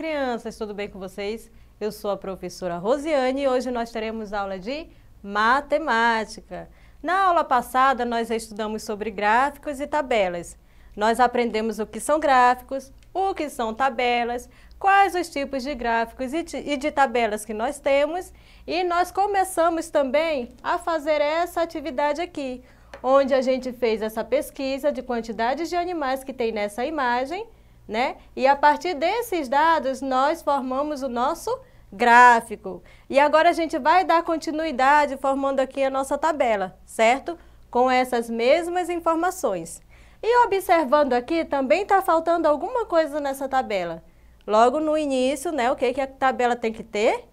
crianças, tudo bem com vocês? Eu sou a professora Rosiane e hoje nós teremos aula de matemática. Na aula passada, nós estudamos sobre gráficos e tabelas. Nós aprendemos o que são gráficos, o que são tabelas, quais os tipos de gráficos e de tabelas que nós temos e nós começamos também a fazer essa atividade aqui, onde a gente fez essa pesquisa de quantidades de animais que tem nessa imagem né? E a partir desses dados, nós formamos o nosso gráfico. E agora a gente vai dar continuidade formando aqui a nossa tabela, certo? Com essas mesmas informações. E observando aqui, também está faltando alguma coisa nessa tabela. Logo no início, né, o que, que a tabela tem que ter?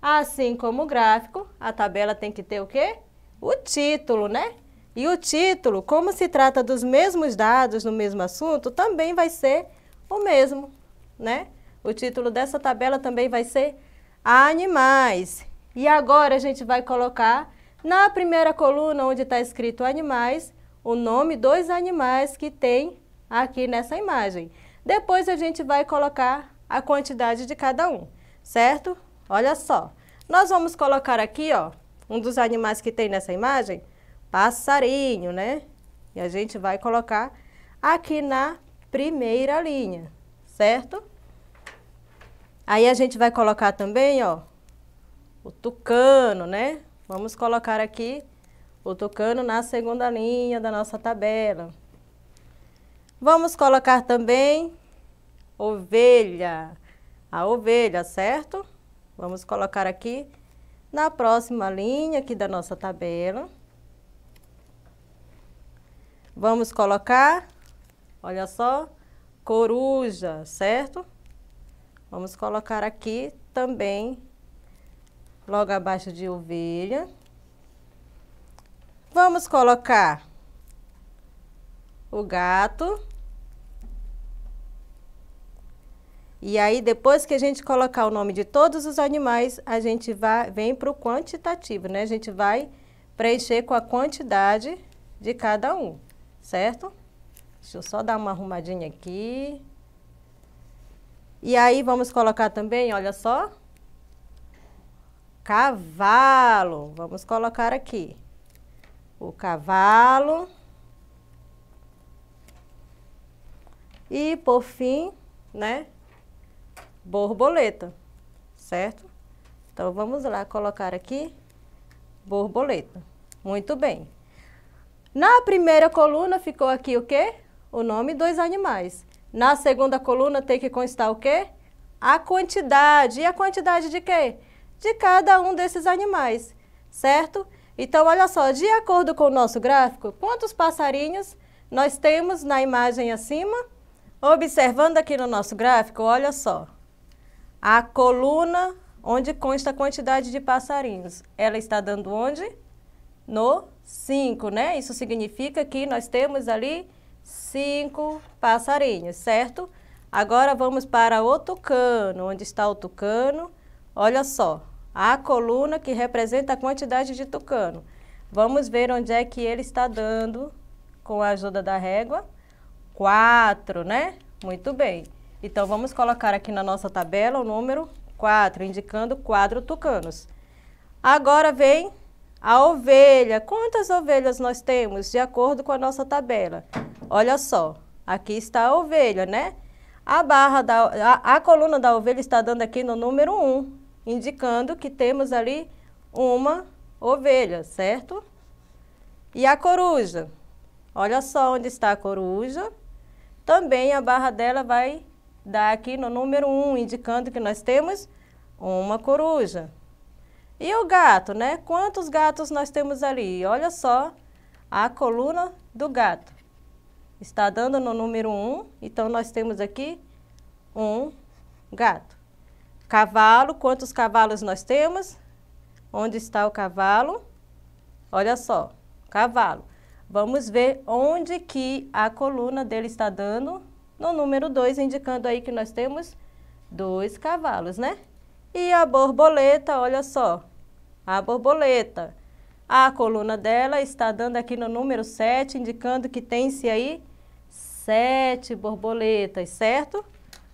Assim como o gráfico, a tabela tem que ter o quê? O título, né? E o título, como se trata dos mesmos dados no mesmo assunto, também vai ser o mesmo, né? O título dessa tabela também vai ser animais. E agora a gente vai colocar na primeira coluna onde está escrito animais, o nome dos animais que tem aqui nessa imagem. Depois a gente vai colocar a quantidade de cada um, certo? Olha só, nós vamos colocar aqui, ó, um dos animais que tem nessa imagem, passarinho, né? E a gente vai colocar aqui na primeira linha, certo? Aí a gente vai colocar também, ó, o tucano, né? Vamos colocar aqui o tucano na segunda linha da nossa tabela. Vamos colocar também ovelha, a ovelha, certo? Vamos colocar aqui na próxima linha aqui da nossa tabela. Vamos colocar Olha só, coruja, certo? Vamos colocar aqui também, logo abaixo de ovelha. Vamos colocar o gato. E aí, depois que a gente colocar o nome de todos os animais, a gente vai, vem para o quantitativo, né? A gente vai preencher com a quantidade de cada um, certo? Deixa eu só dar uma arrumadinha aqui. E aí vamos colocar também, olha só. Cavalo. Vamos colocar aqui. O cavalo. E por fim, né? Borboleta, certo? Então vamos lá colocar aqui borboleta. Muito bem. Na primeira coluna ficou aqui o quê? o nome dos animais. Na segunda coluna tem que constar o quê? A quantidade. E a quantidade de quê? De cada um desses animais, certo? Então, olha só, de acordo com o nosso gráfico, quantos passarinhos nós temos na imagem acima? Observando aqui no nosso gráfico, olha só. A coluna onde consta a quantidade de passarinhos, ela está dando onde? No 5, né? Isso significa que nós temos ali cinco passarinhos, certo? Agora vamos para o tucano. Onde está o tucano? Olha só, a coluna que representa a quantidade de tucano. Vamos ver onde é que ele está dando com a ajuda da régua. Quatro, né? Muito bem. Então, vamos colocar aqui na nossa tabela o número 4, indicando 4 tucanos. Agora vem a ovelha. Quantas ovelhas nós temos de acordo com a nossa tabela? Olha só, aqui está a ovelha, né? A, barra da, a, a coluna da ovelha está dando aqui no número 1, indicando que temos ali uma ovelha, certo? E a coruja? Olha só onde está a coruja. Também a barra dela vai dar aqui no número 1, indicando que nós temos uma coruja. E o gato, né? Quantos gatos nós temos ali? Olha só a coluna do gato está dando no número 1, então nós temos aqui um gato. Cavalo, quantos cavalos nós temos? Onde está o cavalo? Olha só, cavalo. Vamos ver onde que a coluna dele está dando no número 2, indicando aí que nós temos dois cavalos, né? E a borboleta, olha só, a borboleta. A coluna dela está dando aqui no número 7, indicando que tem-se aí sete borboletas, certo?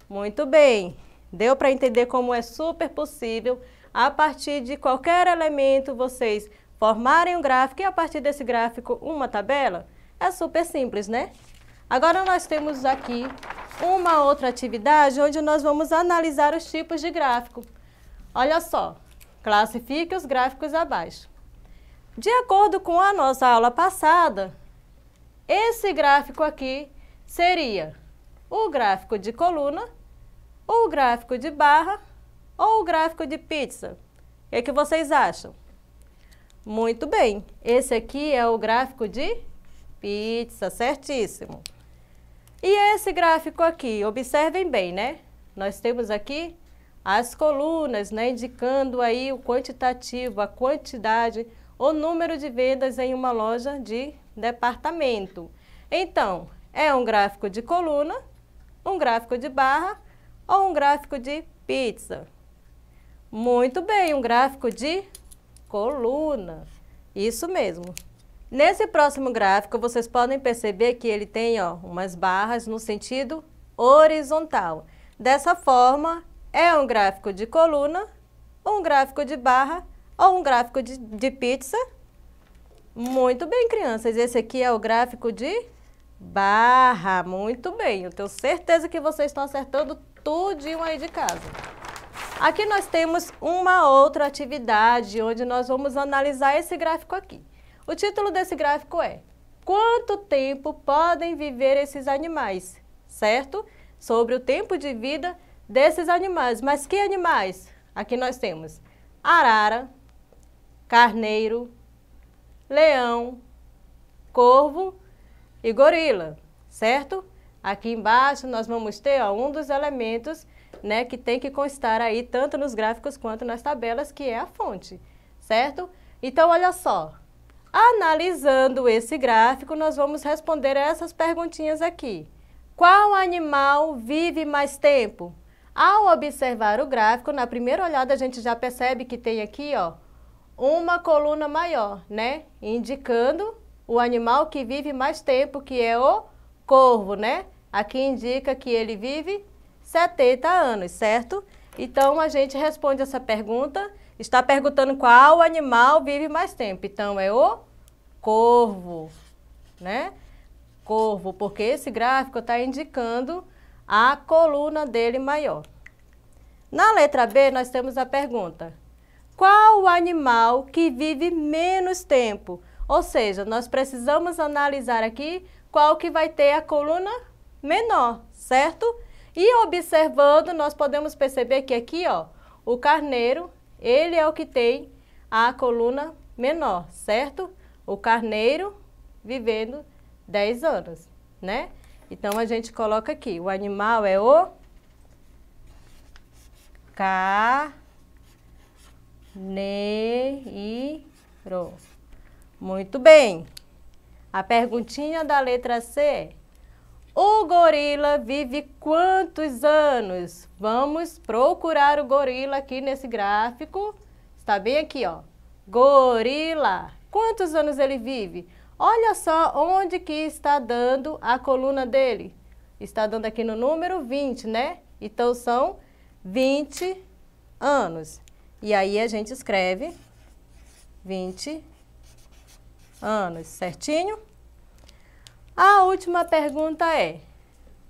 Muito bem. Deu para entender como é super possível, a partir de qualquer elemento, vocês formarem um gráfico e a partir desse gráfico uma tabela? É super simples, né? Agora nós temos aqui uma outra atividade onde nós vamos analisar os tipos de gráfico. Olha só, classifique os gráficos abaixo. De acordo com a nossa aula passada, esse gráfico aqui seria o gráfico de coluna, o gráfico de barra ou o gráfico de pizza. O que, é que vocês acham? Muito bem, esse aqui é o gráfico de pizza, certíssimo. E esse gráfico aqui, observem bem, né? Nós temos aqui as colunas, né, indicando aí o quantitativo, a quantidade, o número de vendas em uma loja de departamento. Então, é um gráfico de coluna, um gráfico de barra ou um gráfico de pizza? Muito bem, um gráfico de coluna. Isso mesmo. Nesse próximo gráfico, vocês podem perceber que ele tem ó, umas barras no sentido horizontal. Dessa forma, é um gráfico de coluna, um gráfico de barra ou um gráfico de, de pizza. Muito bem, crianças. Esse aqui é o gráfico de barra. Muito bem, eu tenho certeza que vocês estão acertando tudinho aí de casa. Aqui nós temos uma outra atividade onde nós vamos analisar esse gráfico aqui. O título desse gráfico é Quanto tempo podem viver esses animais, certo? Sobre o tempo de vida desses animais. Mas que animais? Aqui nós temos arara, carneiro, leão, corvo e gorila, certo? Aqui embaixo nós vamos ter ó, um dos elementos né, que tem que constar aí tanto nos gráficos quanto nas tabelas, que é a fonte, certo? Então, olha só, analisando esse gráfico, nós vamos responder essas perguntinhas aqui. Qual animal vive mais tempo? Ao observar o gráfico, na primeira olhada a gente já percebe que tem aqui ó, uma coluna maior, né? Indicando o animal que vive mais tempo, que é o corvo, né? Aqui indica que ele vive 70 anos, certo? Então, a gente responde essa pergunta. Está perguntando qual animal vive mais tempo. Então, é o corvo, né? Corvo, porque esse gráfico está indicando a coluna dele maior. Na letra B, nós temos a pergunta. Qual o animal que vive menos tempo? Ou seja, nós precisamos analisar aqui qual que vai ter a coluna menor, certo? E observando, nós podemos perceber que aqui, ó, o carneiro, ele é o que tem a coluna menor, certo? O carneiro vivendo 10 anos, né? Então, a gente coloca aqui, o animal é o carneiro. Muito bem. A perguntinha da letra C. O gorila vive quantos anos? Vamos procurar o gorila aqui nesse gráfico. Está bem aqui, ó. Gorila. Quantos anos ele vive? Olha só onde que está dando a coluna dele. Está dando aqui no número 20, né? Então, são 20 anos. E aí, a gente escreve 20 anos, certinho? A última pergunta é,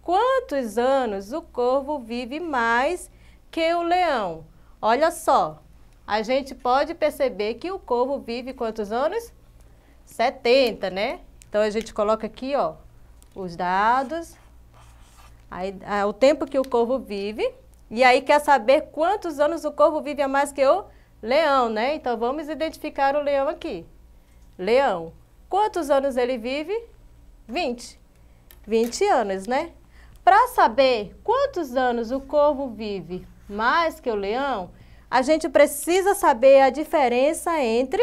quantos anos o corvo vive mais que o leão? Olha só, a gente pode perceber que o corvo vive quantos anos? 70, né? Então, a gente coloca aqui, ó, os dados, aí, o tempo que o corvo vive, e aí quer saber quantos anos o corvo vive a mais que o leão, né? Então, vamos identificar o leão aqui leão. Quantos anos ele vive? 20. 20 anos, né? Para saber quantos anos o corvo vive mais que o leão, a gente precisa saber a diferença entre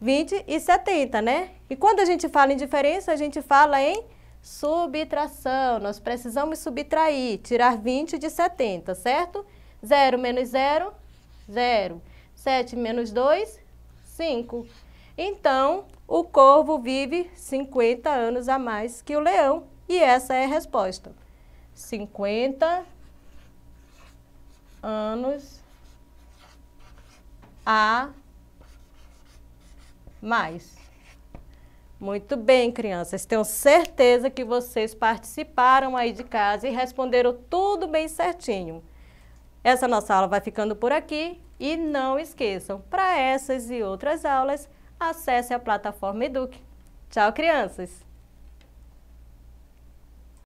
20 e 70, né? E quando a gente fala em diferença, a gente fala em subtração. Nós precisamos subtrair, tirar 20 de 70, certo? 0 menos 0, 0. 7 menos 2, 5. Então, o corvo vive 50 anos a mais que o leão. E essa é a resposta. 50 anos a mais. Muito bem, crianças. Tenho certeza que vocês participaram aí de casa e responderam tudo bem certinho. Essa nossa aula vai ficando por aqui e não esqueçam, para essas e outras aulas, acesse a plataforma Eduque. Tchau, crianças!